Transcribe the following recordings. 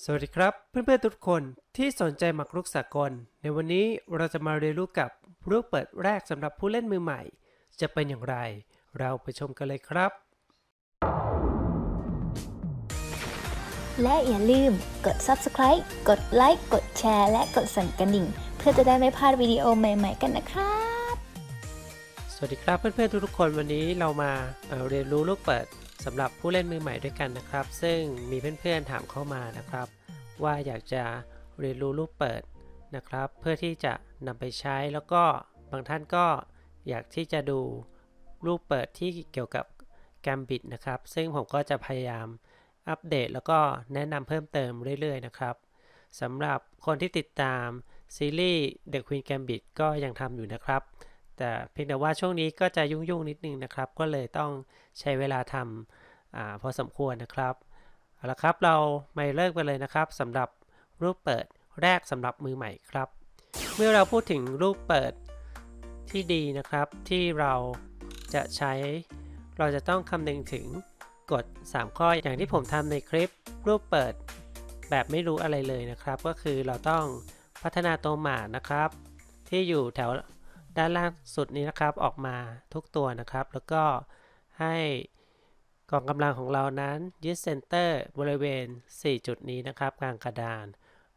สวัสดีครับเพื่อนๆทุกคนที่สนใจหมากรุกสากลในวันนี้เราจะมาเรียนรู้กับรูปเปิดแรกสำหรับผู้เล่นมือใหม่ จะเป็นอย่างไรเราไปชมกันเลยครับ และอย่าลืมกด subscribe กดไลค์กดแชร์ และกดสั่นกระดิ่ง เพื่อจะได้ไม่พลาดวิดีโอใหม่ ๆกันนะครับ สวัสดีครับเพื่อนๆทุกๆคนวันนี้เรามาเรียนรู้ลูกเปิดสำหรับผู้เล่นมือใหม่ด้วยกันนะครับซึ่งมีเพื่อนๆถามเข้ามานะครับ ว่าอยากจะเรียนรู้รูปเปิดนะครับ เพื่อที่จะนำไปใช้แล้วก็บางท่านก็อยากที่จะดูรูปเปิดที่เกี่ยวกับแกมบิดนะครับซึ่งผมก็จะพยายามอัปเดต แล้วก็แนะนำเพิ่มเติมเรื่อย ๆ นะครับสำหรับคนที่ติดตามซีรีส์ The Queen Gambit ก็ยังทำอยู่นะครับแต่เพียงแต่ว่าช่วงนี้ก็จะยุ่งๆนิดนึงนะครับ ก็เลยต้องใช้เวลาทำอพอสมควรนะครับ เอาละครับ เราไม่เลิกไปเลยนะครับสำหรับรูปเปิดแรกสำหรับมือใหม่ ครับ เมื่อเราพูดถึงรูปเปิดที่ดีนะครับ ที่เราจะใช้ เราจะต้องคำนึงถึงกฎ3ข้ออย่างที่ผมทำในคลิปรูปเปิดแบบไม่รู้อะไรเลยนะครับ ก็คือเราต้องพัฒนาตัวหมานะครับ ที่อยู่แถวด้านล่างสุดนี้นะครับออกมาทุกตัวนะครับ แล้วก็ให้กองกำลังของเรานั้นยึดเซนเตอร์บริเวณ 4 จุดนี้นะครับกลางกระดาน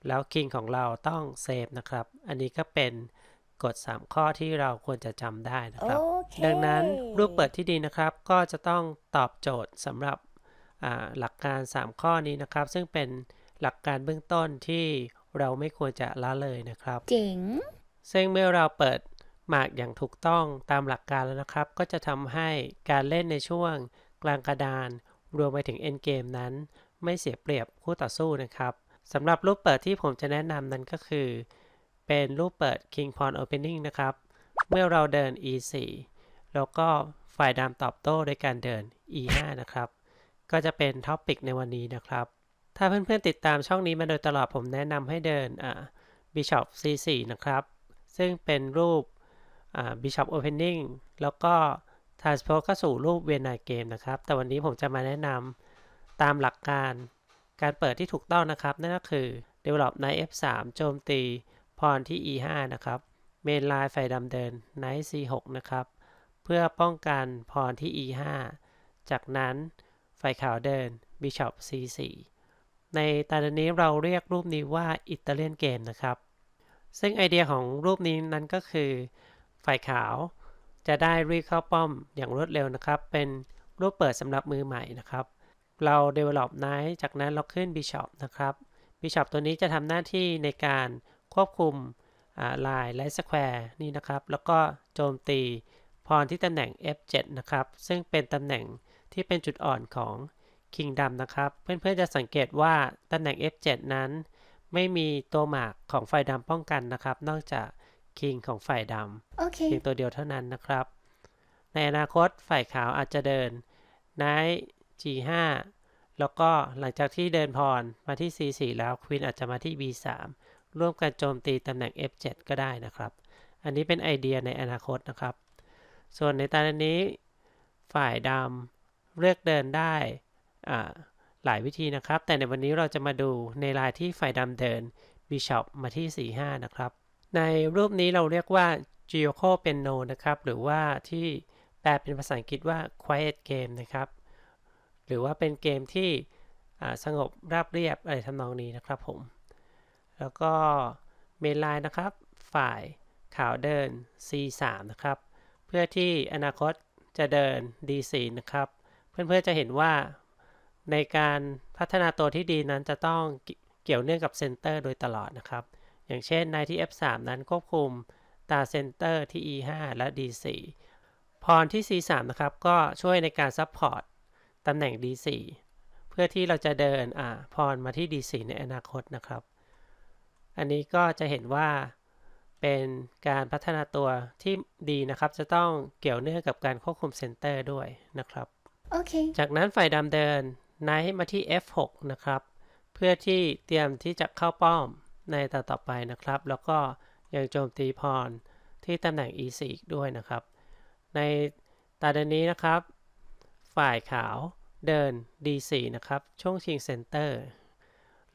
แล้วคิงของเราต้องเซฟนะครับ อันนี้ก็เป็นกฎ3ข้อที่เราควรจะจำได้นะครับ okay. ดังนั้นรูปเปิดที่ดีนะครับก็จะต้องตอบโจทย์สำหรับหลักการ 3 ข้อนี้นะครับ ซึ่งเป็นหลักการเบื้องต้นที่เราไม่ควรจะละเลยนะครับเจ๋งซึ่งเมื่อเราเปิดหมากอย่างถูกต้องตามหลักการแล้วนะครับ ก็จะทำให้การเล่นในช่วงกลางกระดานรวมไปถึงเอ็นเกมนั้น ไม่เสียเปรียบคู่ต่อสู้นะครับสำหรับรูปเปิดที่ผมจะแนะนำนั้นก็คือเป็นรูปเปิด King Pawn Opening นะครับ เมื่อเราเดิน e4 แล้วก็ฝ่ายดำตอบโต้โดยการเดิน e5 นะครับ ก็จะเป็นท็อปิกในวันนี้นะครับ ถ้าเพื่อนๆติดตามช่องนี้มาโดยตลอด ผมแนะนำให้เดินบิชอป c4 นะครับ ซึ่งเป็นรูปบิชอปโอเพนนิ่งแล้วก็ท r a n s p o s ก็สู่รูป w h น n น g เกมนะครับ แต่วันนี้ผมจะมาแนะนำตามหลักการการเปิดที่ถูกต้องนะครับ นั่นก็คือ Develop ใน F3 โจมตีพรที่ E5 นะครับ Main Line ไฟดำเดิน Knight C6 นะครับ เพื่อป้องกันพรที่ E5 จากนั้นไฟขาวเดินบิชอป C4 ในตอนนี้เราเรียกรูปนี้ว่าอิตาเลียนเกมนะครับ ซึ่งไอเดียของรูปนี้นั้นก็คือฝ่ายขาว จะได้ รีเข้าป้อมอย่างรวดเร็วนะครับ เป็นรูปเปิดสำหรับมือใหม่นะครับ เรา develop knight จากนั้น เรา ขึ้น bishop นะครับ bishop ตัวนี้จะทำหน้าที่ในการควบคุมลายไล์สแควร์นี่นะครับ แล้วก็โจมตีพรที่ตำแหน่ง f7 นะ ครับ ซึ่งเป็นตำแหน่งที่เป็นจุดอ่อนของคิงดำนะครับเพื่อนๆจะสังเกตว่าตำแหน่ง f7 นั้น ไม่มีตัวหมากของไฟดำป้องกันนะครับ นอกจากคิง ของฝ่ายดำเพียงตัวเดียวเท่านั้นนะครับ ในอนาคตฝ่ายขาวอาจจะเดิน Knight G5 แล้วก็หลังจากที่เดินพรมาที่ C4 แล้ว ควีนอาจจะมาที่ B3 ร่วมกันโจมตีตำแหน่ง F7 ก็ได้นะครับ อันนี้เป็นไอเดียในอนาคตนะครับ ส่วนในตอนนี้ฝ่ายดำเลือก เดินได้หลายวิธีนะครับ แต่ในวันนี้เราจะมาดูในลายที่ฝ่ายดำเดินบิชอปมาที่4-5นะครับในรูปนี้เราเรียกว่า g e o c o Piano นะครับ หรือว่าที่ แปลเป็นภาษาอังกฤษว่า Quiet Game นะครับหรือว่าเป็นเกมที่สงบราบเรียบอะไรทำนองนี้นะครับผมแล้วก็เมนไลน์นะครับฝ่ายขาวเดิน C3 นะครับ เพื่อที่อนาคตจะเดิน D4 นะครับ เพื่อนๆจะเห็นว่า ในการพัฒนาตัวที่ดีนั้นจะต้องเกี่ยวเนื่องกับเซนเตอร์โดยตลอดนะครับอย่างเช่นในที่ F3 นั้นควบคุมตาเซนเตอร์ที่ E5 และ D4 พรที่ C3 นะครับก็ช่วยในการซัพพอร์ตตำแหน่ง D4 เพื่อที่เราจะเดินอ่าพรมาที่ D4 ในอนาคตนะครับ อันนี้ก็จะเห็นว่าเป็นการพัฒนาตัวที่ดีนะครับจะต้องเกี่ยวเนื่องกับการควบคุมเซนเตอร์ด้วยนะครับโอเคจากนั้นฝ่ายดำเดินไนท์มาที่ F6 นะครับเพื่อที่เตรียมที่จะเข้าป้อมในตาต่อไปนะครับ แล้วก็ยังโจมตีพรที่ตำแหน่ง e4 อีกด้วยนะครับ ในตาเดนนี้นะครับ ฝ่ายขาวเดิน d4 นะครับ ช่วงชิงเซนเตอร์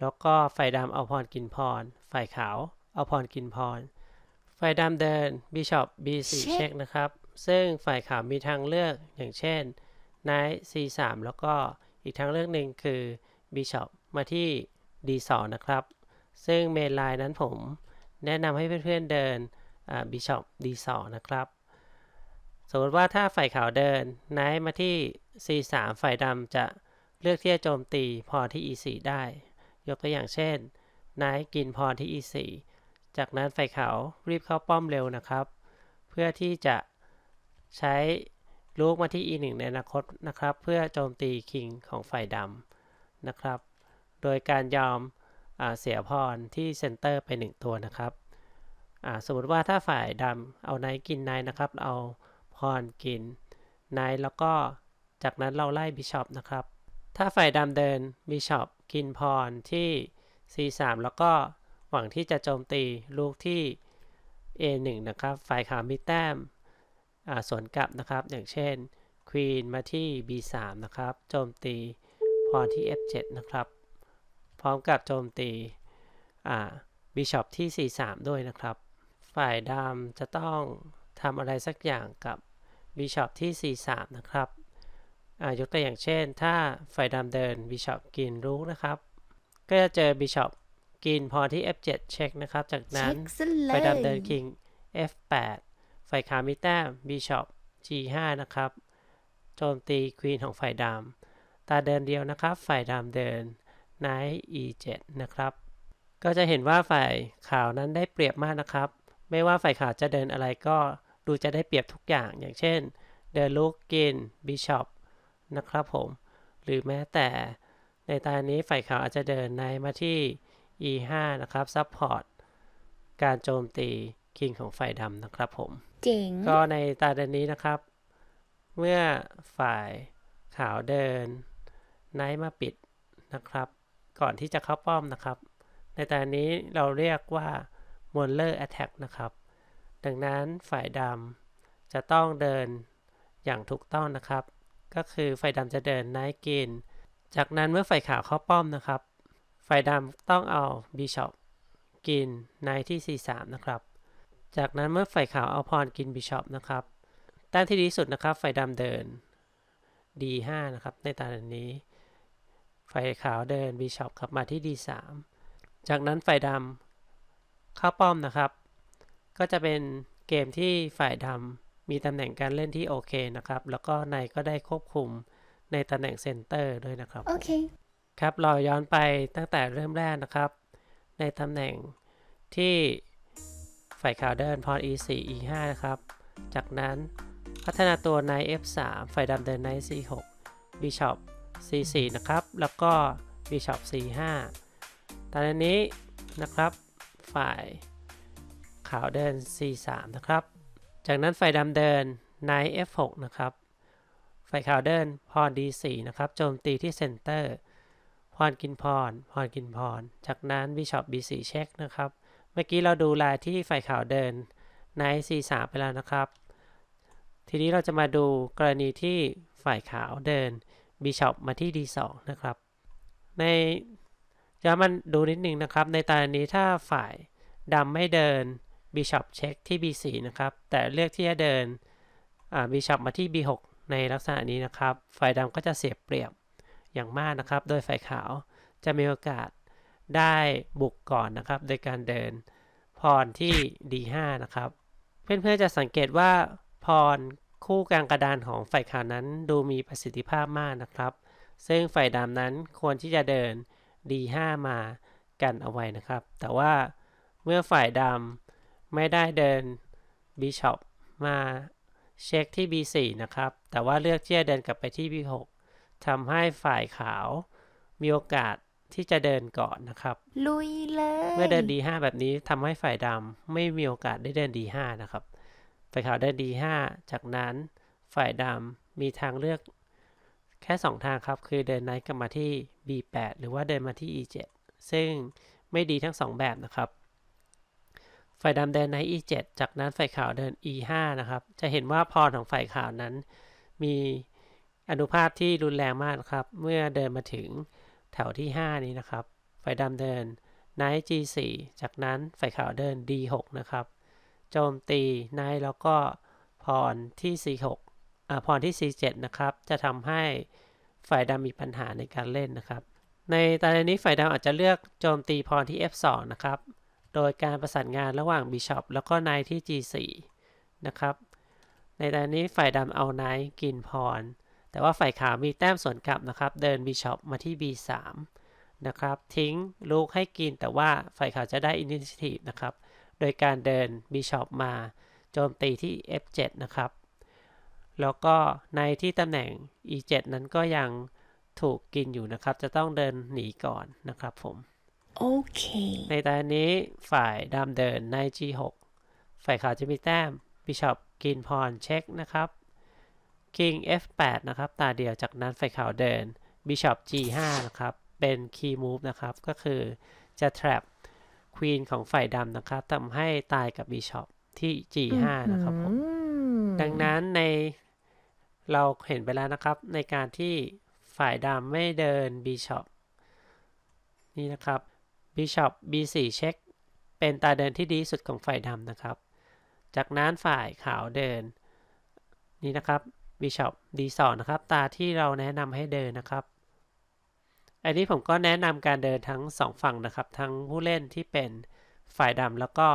แล้วก็ฝ่ายดำเอาพรกินพรฝ่ายขาวเอาพรกินพรฝ่ายดำเดินบิชอป b4 เช็คนะครับ ซึ่งฝ่ายขาวมีทางเลือกอย่างเช่นนาย c3 แล้วก็อีกทางเลือกหนึ่งคือบิชอปมาที่ d2 นะครับซึ่งเมนไลน์นั้นผมแนะนำให้ เพื่อนๆเดินบิชอปดีสอนะครับ สมมติว่าถ้าฝ่ายขาวเดินไนท์มาที่ C3 ฝ่ายดำจะเลือกที่จะโจมตี พอ ที่ E4 ได้ ยก ตัว อย่างเช่น ไนท์กิน พอ ที่ E4 จากนั้นฝ่ายขาวรีบเข้าป้อมเร็วนะครับ เพื่อที่จะใช้ลูกมาที่ E1 ในอนาคตนะครับ เพื่อโจมตีคิงของฝ่ายดำนะครับ โดยการยอมเสียพรที่เซนเตอร์ไป 1 ตัวนะครับสมมติว่าถ้าฝ่ายดำเอาไนกินไนนะครับ เอาพรกินไนแล้วก็ จากนั้นเราไล่บิชอปนะครับ ถ้าฝ่ายดำเดินบิชอปกินพรที่ c3 แล้วก็หวังที่จะโจมตีลูกที่ a1 นะครับฝ่ายขาวมีแต้มสวนกลับนะครับ อย่างเช่นควีนมาที่ b3 นะครับ โจมตีพรที่ f7 นะครับพร้อมกับโจมตีบิชอปที่4-3 ด้วยนะครับ ฝ่ายดำจะต้องทำอะไรสักอย่างกับบิชอปที่4-3 นะครับ ยกตัวอย่างเช่น ถ้าฝ่ายดำเดินบิชอปกินรุกนะครับ ก็จะเจอบิชอปกินพอที่ F7 เช็คนะครับ จากนั้นฝ่ายดำเดินคิง F8 ฝ่ายขาวมีแต้มบิชอป G5 นะครับ โจมตีควีนของฝ่ายดำตาเดินเดียวนะครับ ฝ่ายดำเดิน knight e7 นะครับ ก็จะเห็นว่าฝ่ายขาวนั้นได้เปรียบมากนะครับ ไม่ว่าฝ่ายขาวจะเดินอะไรก็ดูจะได้เปรียบทุกอย่าง อย่างเช่น เดินลูกกินบิชอป นะครับผม หรือแม้แต่ในตานี้ฝ่ายขาวอาจจะเดินในมาที่ e5 นะครับ ซัพพอร์ตการโจมตีคิงของฝ่ายดำนะครับผมจริงก็ในตาเดนนี้นะครับ เมื่อฝ่ายขาวเดินไนท์มาปิดนะครับก่อนที่จะเข้าป้อมนะครับ ในตอนนี้เราเรียกว่ามอ l เลอร์แอตแทกนะครับ ดังนั้นฝ่ายดำจะต้องเดินอย่างถูกต้องนะครับ ก็คือฝ่ายดำจะเดินไนท์กิน จากนั้นเมื่อฝ่ายขาวเข้าป้อมนะครับ ฝ่ายดำต้องเอาบิชอปกินไนท์ที่ 4-3นะครับ จากนั้นเมื่อฝ่ายขาว เอาพรกินบิชอปนะครับแต้มที่ดีสุดนะครับฝ่ายดำเดิน D5 นะครับ ในตอนนี้ไฟขาวเดินบีช็อปกลับมาที่ d3 จากนั้นฝ่ายดำเข้าป้อมนะครับ ก็จะเป็นเกมที่ฝ่ายดำมีตำแหน่งการเล่นที่โอเคนะครับ แล้วก็านก็ได้ควบคุมในตำแหน่งเซนเตอร์ด้วยนะครับ โอเค ครับเราย้อนไปตั้งแต่เริ่มแรกนะครับ ในตำแหน่งที่ฝ่ายขาวเดินพร e4 e5 นะครับ จากนั้นพัฒนาตัวาน f3 ฝ่ายดำเดินาน c6 บ b ช็อป c4 นะครับ แล้วก็ bishop c5 ตอนนี้นะครับ ฝ่ายขาวเดิน c3 นะครับ จากนั้นฝ่ายดำเดิน knight f6 นะครับ ฝ่ายขาวเดินพร d4 นะครับ โจมตีที่เซนเตอร์พรกินพรพรกินพรจากนั้น bishop b4 เช็คนะครับ เมื่อกี้เราดูลายที่ฝ่ายขาวเดิน knight c3 ไปแล้วนะครับ ทีนี้เราจะมาดูกรณีที่ฝ่ายขาวเดินบิชอปมาที่ d2 นะครับในจะมันดูนิดนึงนะครับ ในตอนนี้ถ้าฝ่ายดำไม่เดินบิชอปเช็คที่ b4 นะครับแต่เลือกที่จะเดินบิชอปมาที่ b6 ในลักษณะนี้นะครับ ฝ่ายดำก็จะเสียเปรียบอย่างมากนะครับ โดยฝ่ายขาวจะมีโอกาสได้บุกก่อนนะครับโดยการเดินพรที่ d5 นะครับเพื่อนๆจะสังเกตว่าพรคู่กลางกระดานของฝ่ายขาวนั้นดูมีประสิทธิภาพมากนะครับ ซึ่งฝ่ายดำนั้นควรที่จะเดิน d5 มากันเอาไว้นะครับ แต่ว่าเมื่อฝ่ายดำไม่ได้เดิน b ช s h o p มาเช็คที่ b4 นะครับแต่ว่าเลือกที่จะเดินกลับไปที่ b6 ทำให้ฝ่ายขาวมีโอกาสที่จะเดินก่อนนะครับลุยเลยเมื่อเดิน d5 แบบนี้ทำให้ฝ่ายดำไม่มีโอกาสได้เดิน d5 นะครับไายขาวได้ดี5จากนั้นฝ่ายดำมีทางเลือกแค่ 2 ทางครับ คือเดินไนท์กลับมาที่ b8 หรือว่าเดินมาที่ e7 ซึ่งไม่ดีทั้ง 2 แบบนะครับ ฝ่ายดำเดินไนท์ e7 จากนั้นฝ่ายขาวเดิน e5 นะครับ จะเห็นว่าพอของฝ่ายขาวนั้น มีอนุภาพที่รุนแรงมากครับ เมื่อเดินมาถึงแถวที่ 5 นี้นะครับ ฝ่ายดำเดินไนท์ g4 จากนั้นฝ่ายขาวเดิน d6 นะครับโจมตีไนแล้วก็พรที่ C6 อ่าพรที่ C7 นะครับ จะทำให้ฝ่ายดำมีปัญหาในการเล่นนะครับ ในตอนนี้ฝ่ายดำอาจจะเลือกโจมตีพรที่ F2 นะครับ โดยการประสานงานระหว่างบิชอปแล้วก็ไนทยที่ G4 นะครับ ในตอนนี้ฝ่ายดำเอาไนายกินพร แต่ว่าฝ่ายขาวมีแต้มสวนกลับนะครับ เดินบิชอปมาที่ B3 นะครับ ทิ้งลูกให้กิน แต่ว่าฝ่ายขาวจะได้อินิชทีฟนะครับโดยการเดินบีชอปมาโจมตีที่ f7 นะครับ แล้วก็ในที่ตำแหน่ง e7 นั้นก็ยังถูกกินอยู่นะครับ จะต้องเดินหนีก่อนนะครับผมโอเค ในตอนนี้ฝ่ายดำเดินใน g6 ฝ่ายขาวจะมีแต้มบิชอปกินพรเช็คนะครับ i ิง f8 นะครับ ตาเดียวจากนั้น ฝ่ายขาวเดินบิชอป g5 นะครับ เป็น key move นะครับ ก็คือจะ trap ควีนของฝ่ายดำนะครับทำให้ตายกับบีชอปที่ G5 นะครับผมดังนั้นในเราเห็นไปแล้วนะครับในการที่ฝ่ายดำไม่เดินบีชอปนี่นะครับบีชอป B4 เช็คเป็นตาเดินที่ดีสุดของฝ่ายดำนะครับ จากนั้นฝ่ายขาวเดิน นี่นะครับบีชอป D2 นะครับ ตาที่เราแนะนำให้เดินนะครับอันนี้ผมก็แนะนำการเดินทั้ง 2 ฝั่งนะครับทั้งผู้เล่นที่เป็นฝ่ายดำแล้วก็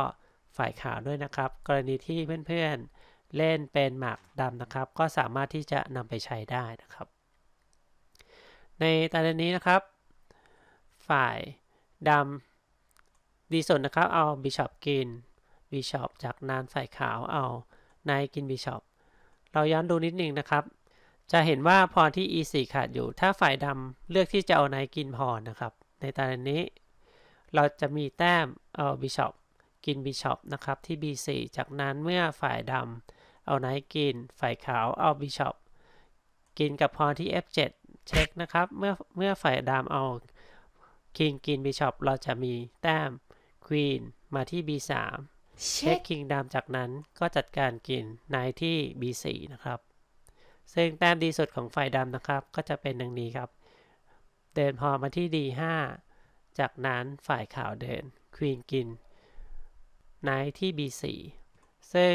ฝ่ายขาวด้วยนะครับ กรณีที่เพื่อนๆเล่นเป็นหมากดำนะครับ ก็สามารถที่จะนำไปใช้ได้นะครับ ในตอนนี้นะครับ ฝ่ายดำดีสุดนะครับ เอาบิชอปกินบิชอปจากนานฝ่ายขาวเอานายกินบิชอปเราย้อนดูนิดนึงนะครับจะเห็นว่าพอที่ e4 ขาดอยู่ ถ้าฝ่ายดำเลือกที่จะเอานายกินพอนะครับ ในตอนนี้ เราจะมีแต้มเอาบิชอปกินบิชอปนะครับที่ b4 จากนั้นเมื่อฝ่ายดำเอานายกิน ฝ่ายขาวเอาบิชอปกินกับพอที่ f7 เช็คนะครับเมื่อเมื่อฝ่ายดำเอาคิงกินบิชอปเราจะมีแต้มควีนมาที่ b3 เช็คคิงดำจากนั้นก็จัดการกินนายที่ b4 นะครับซึ่งแต้มดีสุดของฝ่ายดำนะครับก็จะเป็นดังนี้ครับ เดินพอมาที่ d5 จากนั้นฝ่ายขาวเดิน ควีน กินไนท์ที่ b4 ซึ่ง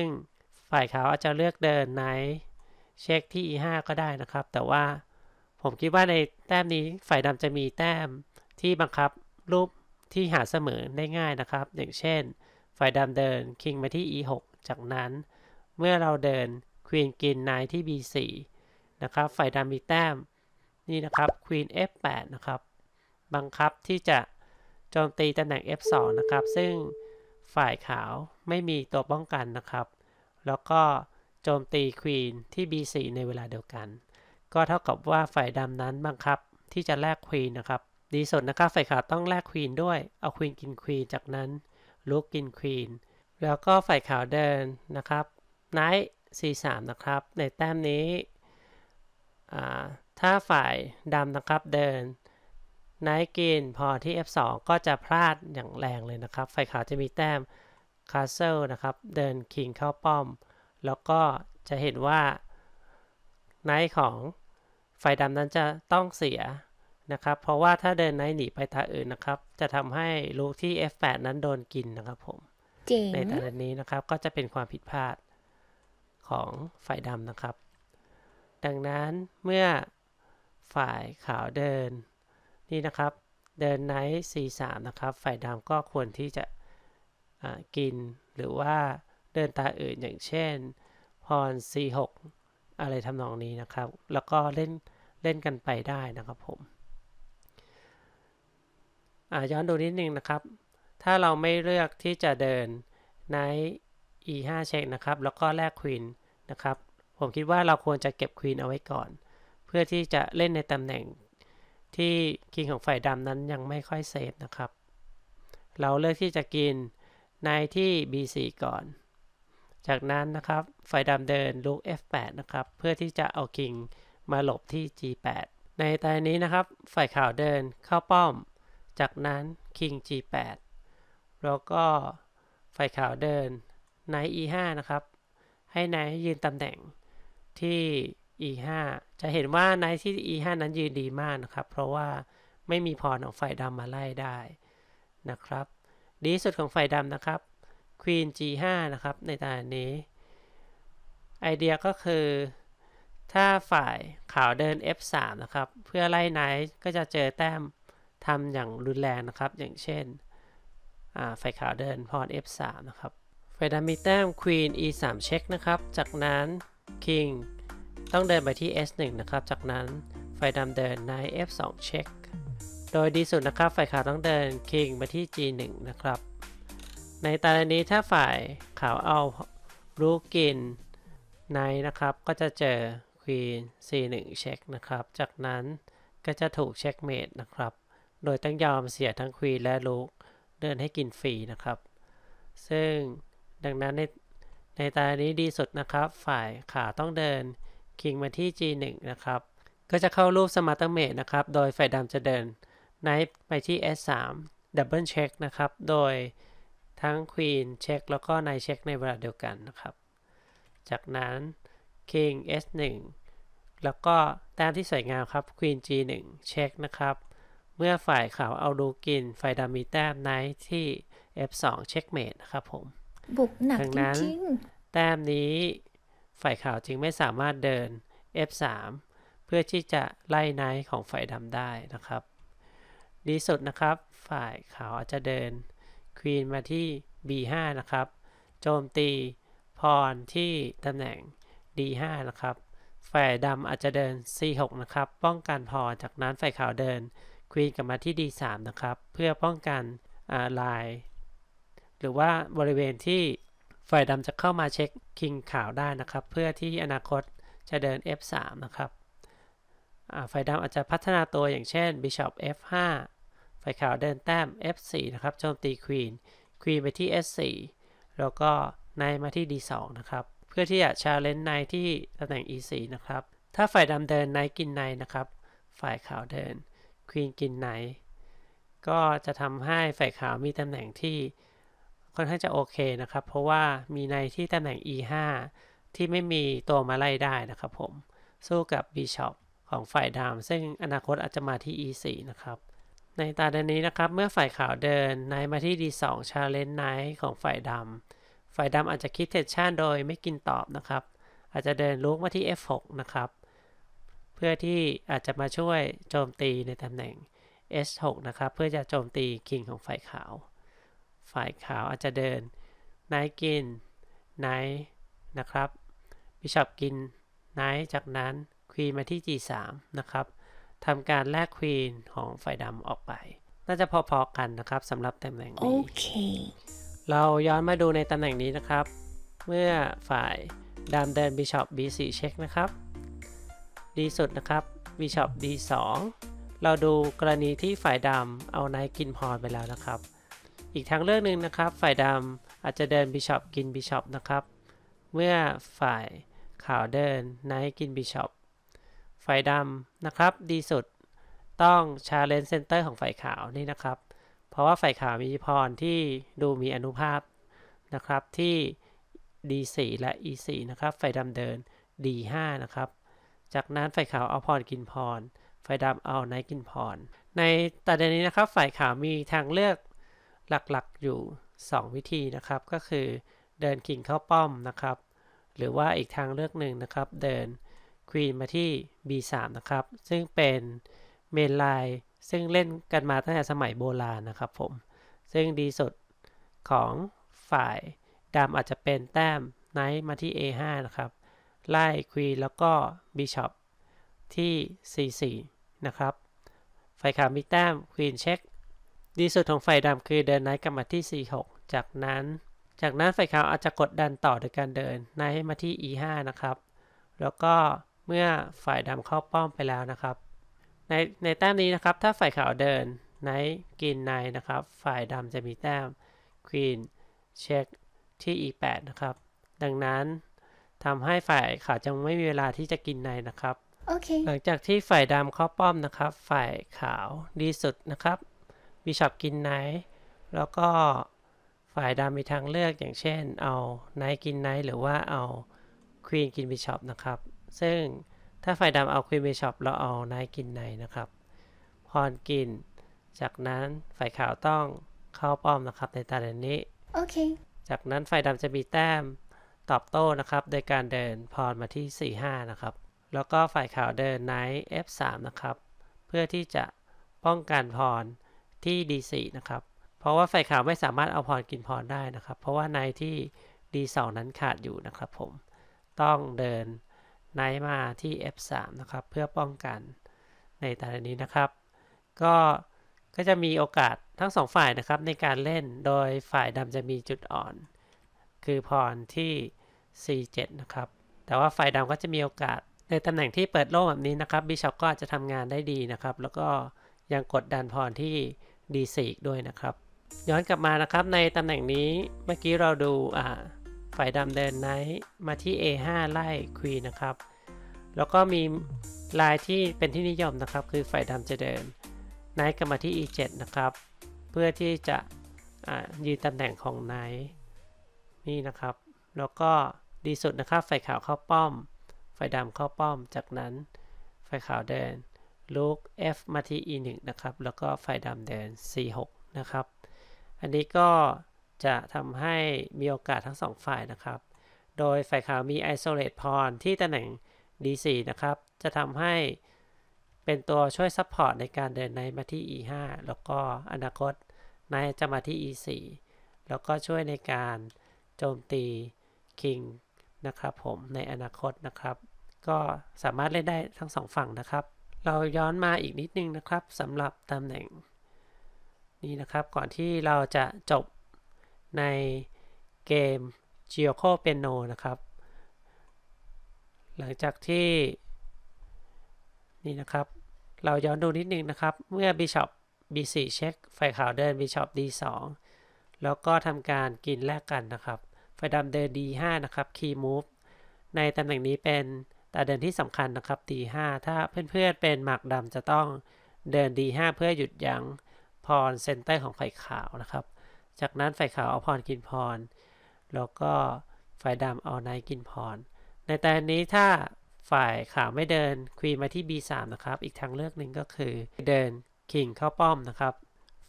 ฝ่ายขาว อาจจะเลือกเดินไนท์เช็ค ที่ e5 ก็ได้นะครับ แต่ว่าผมคิดว่าในแต้มนี้ฝ่ายดำจะมีแต้มที่บังคับรูปที่หาเสมอได้ง่ายนะครับ อย่างเช่น ฝ่ายดำเดินคิงมาที่ e6 จากนั้นเมื่อเราเดินควีนกินนายที่ b4 นะครับ ฝ่ายดำมีแต้ม นี่นะครับ ควีน f8 นะครับ บังคับที่จะโจมตีตำแหน่ง f2 นะครับ ซึ่งฝ่ายขาวไม่มีตัวป้องกันนะครับ แล้วก็โจมตีควีนที่ b4 ในเวลาเดียวกัน ก็เท่ากับว่าฝ่ายดำนั้นบังคับที่จะแลกควีนนะครับ ดีสุดนะครับ ฝ่ายขาวต้องแลกควีนด้วย เอาควีนกินควีน จากนั้นลุกกินควีน แล้วก็ฝ่ายขาวเดินนะครับไนท์ c3 นะครับ ในแต้มนี้ถ้าฝ่ายดำนะครับเดินนายกินพอที่ f2 ก็จะพลาดอย่างแรงเลยนะครับ ฝ่ายขาวจะมีแต้มคาสเซิลนะครับ เดินคิงเข้าป้อม แล้วก็จะเห็นว่าไนท์ของฝ่ายดำนั้นจะต้องเสีย นะครับ เพราะว่าถ้าเดินไนท์หนีไปทางอื่นนะครับ จะทำให้ลูกที่ f8 นั้นโดนกินนะครับผมในตอนนี้นะครับ ก็จะเป็นความผิดพลาดของฝ่ายดำนะครับ ดังนั้นเมื่อฝ่าย ขาวเดิน นี่ นะครับเดินไนท์ C3 นะครับฝ่ายดำก็ควรที่จะกินหรือว่าเดินตาอื่นอย่างเช่นพร C6 อะไรทำนองนี้นะครับ แล้วก็เล่นเล่น กันไปได้นะครับผมย้อนดูนิดนึงนะครับ ถ้าเราไม่เลือกที่จะเดินไนท์ E5 เช็คนะครับแล้วก็แลกควีนะครับผมคิดว่าเราควรจะเก็บควีนเอาไว้ก่อน เพื่อที่จะเล่นในตำแหน่งที่คิงของฝ่ายดำนั้นยังไม่ค่อยเซฟนะครับ เราเลือกที่จะกินในที่ b4 ก่อน จากนั้นนะครับฝ่ายดำเดินลูก f8 นะครับ เพื่อที่จะเอาคิงมาหลบที่ g8 ในตอนนี้นะครับ ฝ่ายขาวเดินเข้าป้อม จากนั้นคิง g8 แล้วก็ฝ่ายขาวเดินใน e5 นะครับให้นายยืนตำแหน่งที่ e5 จะเห็นว่านายที่ e5 นั้นยืนดีมากนะครับ เพราะว่าไม่มีพรของฝ่ายดำมาไล่ได้นะครับ ดีสุดของฝ่ายดำนะครับ queen g5 นะครับในตอนนี้ ไอเดียก็คือ ถ้าฝ่ายขาวเดิน f3 นะครับเพื่อไล่นายก็จะเจอแต้มทำอย่างรุนแรงนะครับ อย่างเช่นฝ่ายขาวเดินพร f3 นะครับไปดามีแต้ม Queen e3 เช็คนะครับ จากนั้น King ต้องเดินไปที่ s1 นะครับ จากนั้นไฟดำเดิน Knight f2 เช็ค โดยดีสุดนะครับ ฝ่ายขาวต้องเดิน King ไปที่ g1 นะครับ ในตารางนี้ถ้าฝ่ายขาวเอารูกกิน Knight นะครับ ก็จะเจอ Queen c1 เช็คนะครับ จากนั้นก็จะถูกเช็คเมทนะครับ โดยต้องยอมเสียทั้ง Queen และลูกเดินให้กินฟรีนะครับ ซึ่งดังนั้นในในตานี้ดีสุดนะครับฝ่ายขาต้องเดินคิงมาที่ G1 นะครับ ก็จะเข้ารูปสมาร์ตเมทนะครับ โดยฝ่ายดำจะเดินไนท์ไปที่ S3 ดับเบิลเช็คนะครับ โดยทั้งควีนเช็คแล้วก็ไนท์เช็คในเวลาเดียวกันนะครับ จากนั้นคิง S1 แล้วก็แต้มที่สวยงามครับควีน G1 เช็คนะครับ เมื่อฝ่ายขาวเอาดูกินฝ่ายดำมีแต้มไนท์ที่ F2 เช็คเมทนะครับผมบุกหนักจริงๆ แต้มนี้ฝ่ายขาวจึงไม่สามารถเดิน F3 เพื่อที่จะไล่ไนท์ของฝ่ายดำได้นะครับ ดีสุดนะครับฝ่ายขาวอาจจะเดินควีนมาที่ B5 นะครับ โจมตีพรที่ตำแหน่ง D5 นะครับ ฝ่ายดำอาจจะเดิน C6 นะครับ ป้องกันพอจากนั้นฝ่ายขาวเดินควีนกลับมาที่ D3 นะครับ เพื่อป้องกันลายหรือว่าบริเวณที่ฝ่ายดำจะเข้ามาเช็คคิงขาวได้นะครับเพื่อที่อนาคตจะเดิน f3 นะครับฝ่ายดำอาจจะพัฒนาตัวอย่างเช่น bishop f5 ฝ่ายขาวเดินแต้ม f4 นะครับโจมตีควีนควีนไปที่ s4 แล้วก็นายมาที่ d2 นะครับ เพื่อที่จะชาเลนจ์นายที่ตำแหน่ง e4 นะครับ ถ้าฝ่ายดำเดินนายกินนายนะครับ ฝ่ายขาวเดินควีนกินนายก็จะทำให้ฝ่ายขาวมีตำแหน่งที่ค่อนข้างจะ โอเค นะครับ เพราะว่ามีในที่ ตำแหน่ง e5 ที่ไม่มีตัวมาไล่ได้ นะครับ ผมสู้กับ bishop ของฝ่ายดำซึ่งอนาคต อาจจะ มาที่ e4 นะครับ ในตาเดินนี้ นะครับ เมื่อฝ่ายขาวเดินนายมาที่ d2 challenge นายของฝ่ายดำฝ่ายดำอาจจะคิดเทชชั่นโดยไม่กินตอบ นะครับ อาจจะเดินลุกมาที่ f6 นะครับเพื่อที่อาจจะมาช่วยโจมตีในตำแหน่ง h6 นะครับเพื่อจะโจมตีคิงของฝ่ายขาวฝ่ายขาวอาจจะเดินายกินายนะครับ บิชอปกินายจากนั้นควีนมาที่ g3 นะครับ ทำการแลกควีนของฝ่ายดำออกไป น่าจะพอ ๆ กันนะครับสำหรับตำแหน่งนี้ o k เ y เราย้อนมาดูในตำแหน่งนี้นะครับ เมื่อฝ่ายดำเดินบิชอป b4 เช็คนะครับ ดีสุดนะครับบิชอป d2 เราดูกรณีที่ฝ่ายดำเอาายกินพอไปแล้วนะครับอีกทางเลือกหนึ่งนะครับฝ่ายดำอาจจะเดินบิชอปกินบิชอปนะครับเมื่อฝ่ายขาวเดินไนท์กินบิชอปฝ่ายดำนะครับดีสุดต้องชาเลนจ์เซนเตอร์ของฝ่ายขาวนี่นะครับ เพราะว่าฝ่ายขาวมีพรที่ดูมีอนุภาพนะครับที่ d4 และ e4 นะครับ ฝ่ายดำเดิน d5 นะครับ จากนั้นฝ่ายขาวเอาพรกินพร ฝ่ายดำเอาไนท์กินพร ในตเดดนนี้นะครับฝ่ายขาวมีทางเลือกหลักๆ อยู่ 2 วิธีนะครับ ก็คือเดินกิ่งเข้าป้อมนะครับ หรือว่าอีกทางเลือกหนึ่งนะครับเดินควีนมาที่ b3 นะครับ ซึ่งเป็นเมนไลน์ซึ่งเล่นกันมาตั้งแต่สมัยโบราณนะครับผม ซึ่งดีสุดของฝ่ายดำอาจจะเป็นแต้มไนท์มาที่ a5 นะครับไล่ควีนแล้วก็บิชอปที่ c4 นะครับฝ่ายขาวมีแต้มควีนเช็คดีสุดของฝ่ายดำคือเดินไนท์กลับมาที่ c6 จากนั้น จากนั้นฝ่ายขาวอาจจะ กดดันต่อโดยการเดินไนท์มาที่ e5 นะครับ แล้วก็เมื่อฝ่ายดำเข้าป้อมไปแล้วนะครับ ใน ในแต้มนี้นะครับ ถ้าฝ่ายขาวเดินไนท์กินไนท์นะครับ ฝ่ายดำจะมีแต้มควีนเช็คที่ e8 นะครับ ดังนั้นทำให้ฝ่ายขาวจะไม่มีเวลาที่จะกินไนนะครับโอเคหลังจากที่ฝ่ายดำเข้าป้อมนะครับ ฝ่ายขาวดีสุดนะครับบิชอปกินไนท์แล้วก็ฝ่ายดำมีทางเลือกอย่างเช่น เอาไนท์กินไนท์หรือว่าเอาควีนกินบิชอปนะครับ ซึ่งถ้าฝ่ายดำเอาควีนบิชอปเราเอาไนท์กินไนท์นะครับ พรกิน จากนั้นฝ่ายขาวต้องเข้าป้อมนะครับในตาเดนนี้ โอเค จากนั้นฝ่ายดำจะมีแต้มตอบโต้นะครับโดยการเดินพรมาที่ 4-5 นะครับ แล้วก็ฝ่ายขาวเดินไนท์ F3 นะครับ เพื่อที่จะป้องกันพรที่ D4 นะครับ เพราะว่าไฟขาวไม่สามารถเอาพรกินพรได้นะครับ เพราะว่าในที่ D2 นั้นขาดอยู่นะครับ ผม ต้องเดินไนมาที่ F3 นะครับ เพื่อป้องกันในตอนนี้นะครับ ก็ ก็จะมีโอกาสทั้งสองฝ่ายนะครับในการเล่นโดยฝ่ายดำจะมีจุดอ่อนคือพรที่ C7 นะครับ แต่ว่าฝ่ายดำก็จะมีโอกาส ในตำแหน่งที่เปิดโล่แบบนี้นะครับบิชอปก็จะทำงานได้ดีนะครับ แล้วก็ยังกดดันพรที่ d4 ด้วยนะครับ ย้อนกลับมานะครับในตำแหน่งนี้เมื่อกี้เราดูอ่าฝ่ายดำเดินไนท์มาที่ a5 ไล่ควีนนะครับ แล้วก็มีลายที่เป็นที่นิยมนะครับ คือฝ่ายดำจะเดินไนท์กลับมาที่ e7 นะครับ เพื่อที่จะยืนตำแหน่งของไนท์นี่นะครับ แล้วก็ดีสุดนะครับฝ่ายขาวเข้าป้อม ฝ่ายดำเข้าป้อม จากนั้นฝ่ายขาวเดินลูก f มาที่ e 1นะครับ แล้วก็ไฟดำแดน c 6นะครับ อันนี้ก็จะทำให้มีโอกาสทั้งสองฝ่ายนะครับ โดยฝ่ายขาวมี isolate pawn ที่ตำแหน่ง d 4นะครับ จะทำให้เป็นตัวช่วยซัพพอร์ตในการเดินในมาที่ e 5แล้วก็อนาคตนายจะมาที่ e 4แล้วก็ช่วยในการโจมตี king นะครับ ผมในอนาคตนะครับ ก็สามารถเล่นได้ทั้งสองฝั่งนะครับเราย้อนมาอีกนิดนึงนะครับสำหรับตำแหน่ง นี่นะครับก่อนที่เราจะจบในเกม g e o c o p e n o นะครับ หลังจากที่ นี่นะครับ เราย้อนดูนิดนึงนะครับ เมื่อ Bishop B4 เช็คไฟขาวเดิน Bishop D2 แล้วก็ทำการกินแลกกันนะครับ ไฟดำเดิน D5 นะครับ Key Move ในตำแหน่งนี้เป็นแต่เดินที่สำคัญนะครับ D5 ถ้าเพื่อนๆเป็นหมากดำจะต้องเดิน D5 เพื่อหยุดยั้งพรเซนเตอร์ของฝ่ายขาวนะครับ จากนั้นฝ่ายขาว เอาพรกินพร แล้วก็ฝ่ายดำเอาไนกินพร ในแต่นี้ถ้าฝ่ายขาวไม่เดิน ควีนมาที่ B3 นะครับ อีกทางเลือกหนึ่งก็คือเดินคิงเข้าป้อมนะครับ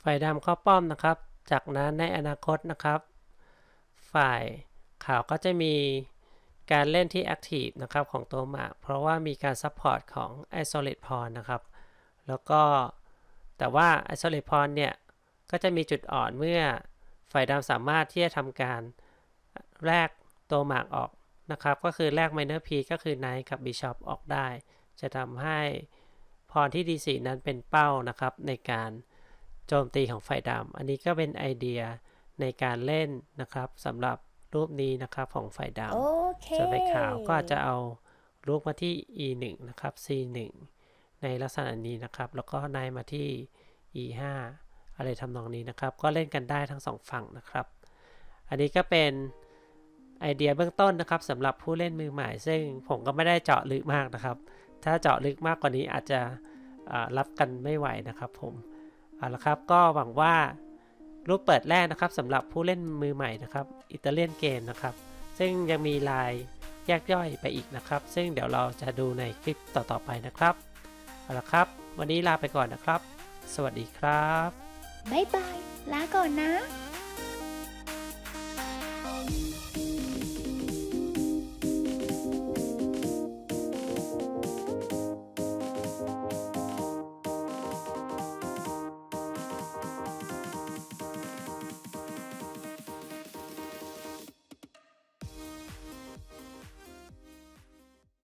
ฝ่ายดำเข้าป้อมนะครับ จากนั้นในอนาคตนะครับ ฝ่ายขาวก็จะมีการเล่นที่ Active นะครับ ของตัวหมากเพราะว่ามีการซัพพอร์ตของ Isolate p อ n นะครับ แล้วก็แต่ว่า Isolate p อ n เนี่ย ก็จะมีจุดอ่อนเมื่อฝ่ายดำสามารถที่จะทำการแลกตัวหมากออกนะครับ ก็คือแลก Minor P ก็คือ Knight กับ Bishop ออกได้ จะทำให้พรที่ D4 นั้นเป็นเป้านะครับ ในการโจมตีของฝ่ายดำอันนี้ก็เป็นไอเดียในการเล่นนะครับสำหรับรูปนี้นะครับของไฟดำส่วนไยขาวก็จะเอาลูกมาที่ e 1นะครับ c 1ในลักษณะนี้นะครับ แล้วก็ในมาที่ e 5อะไรทำนองนี้นะครับ ก็เล่นกันได้ทั้งสองฝั่งนะครับ อันนี้ก็เป็นไอเดียเบื้องต้นนะครับสำหรับผู้เล่นมือใหม่ซึ่งผมก็ไม่ได้เจาะลึกมากนะครับ ถ้าเจาะลึกมากกว่านี้อาจจะรับกันไม่ไหวนะครับ ผม เอาละครับก็หวังว่ารูปเปิดแรกนะครับสำหรับผู้เล่นมือใหม่นะครับอิตาเลียนเกมนะครับซึ่งยังมีลายแยกย่อยไปอีกนะครับซึ่งเดี๋ยวเราจะดูในคลิปต่อๆไปนะครับเอาละครับ วันนี้ลาไปก่อนนะครับสวัสดีครับบ๊ายบายลาก่อนนะ